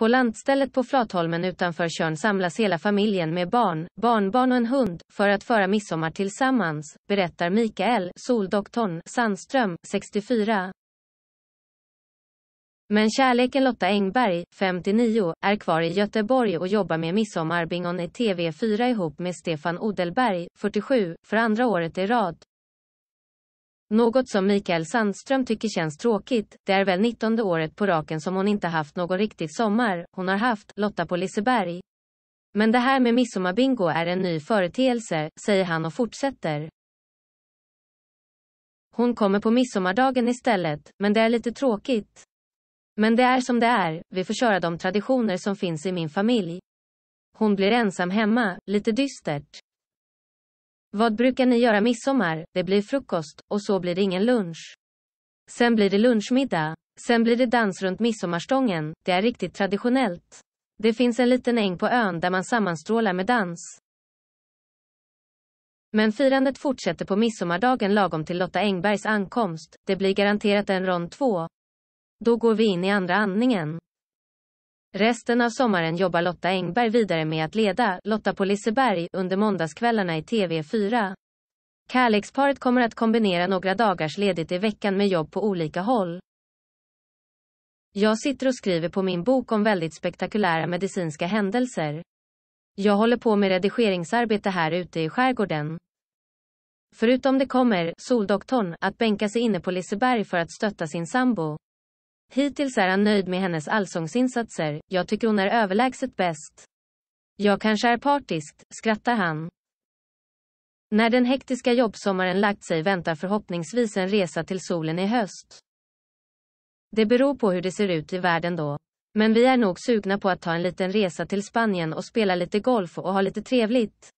På lantstället på Flatholmen utanför Körn samlas hela familjen med barn, barnbarn och en hund, för att föra midsommar tillsammans, berättar Mikael, soldoktorn, Sandström, 64. Men kärleken Lotta Engberg, 59, är kvar i Göteborg och jobbar med Midsommarbingon i TV4 ihop med Stefan Odelberg, 47, för andra året i rad. Något som Mikael Sandström tycker känns tråkigt, det är väl 19 året på raken som hon inte haft någon riktig sommar, hon har haft Lotta på Liseberg. Men det här med midsommarbingo är en ny företeelse, säger han och fortsätter. Hon kommer på midsommardagen istället, men det är lite tråkigt. Men det är som det är, vi får köra de traditioner som finns i min familj. Hon blir ensam hemma, lite dystert. Vad brukar ni göra midsommar? Det blir frukost, och så blir det ingen lunch. Sen blir det lunchmiddag. Sen blir det dans runt midsommarstången, det är riktigt traditionellt. Det finns en liten äng på ön där man sammanstrålar med dans. Men firandet fortsätter på midsommardagen lagom till Lotta Engbergs ankomst, det blir garanterat en rond två. Då går vi in i andra andningen. Resten av sommaren jobbar Lotta Engberg vidare med att leda Lotta på Liseberg under måndagskvällarna i TV4. Kärleksparet kommer att kombinera några dagars ledigt i veckan med jobb på olika håll. Jag sitter och skriver på min bok om väldigt spektakulära medicinska händelser. Jag håller på med redigeringsarbete här ute i skärgården. Förutom det kommer Soldoktorn att bänka sig inne på Liseberg för att stötta sin sambo. Hittills är han nöjd med hennes allsångsinsatser, jag tycker hon är överlägset bäst. Jag kanske är partiskt, skrattar han. När den hektiska jobbsommaren lagt sig väntar förhoppningsvis en resa till solen i höst. Det beror på hur det ser ut i världen då. Men vi är nog sugna på att ta en liten resa till Spanien och spela lite golf och ha lite trevligt.